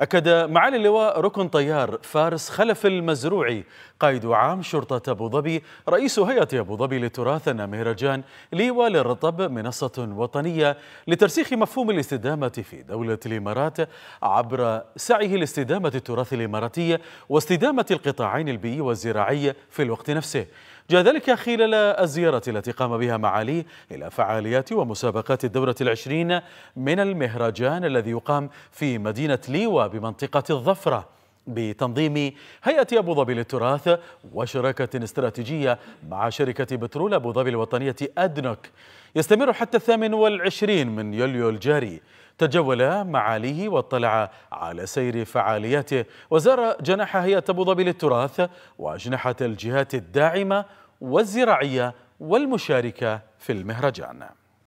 أكد معالي اللواء ركن طيار فارس خلف المزروعي قائد عام شرطة أبو ظبي رئيس هيئة أبو ظبي للتراث أن مهرجان ليوى للرطب منصة وطنية لترسيخ مفهوم الاستدامة في دولة الإمارات عبر سعيه لاستدامة التراث الإماراتي واستدامة القطاعين البيئي والزراعي في الوقت نفسه جاء ذلك خلال الزيارة التي قام بها معالي إلى فعاليات ومسابقات الدورة العشرين من المهرجان الذي يقام في مدينة ليوى بمنطقة الظفرة بتنظيم هيئة أبو ظبي للتراث وشراكة استراتيجية مع شركة بترول أبو ظبي الوطنية أدنوك يستمر حتى الثامن والعشرين من يوليو الجاري تجول معاليه واطلع على سير فعالياته وزار جناح هيئة أبو ظبي للتراث وأجنحة الجهات الداعمة والزراعية والمشاركة في المهرجان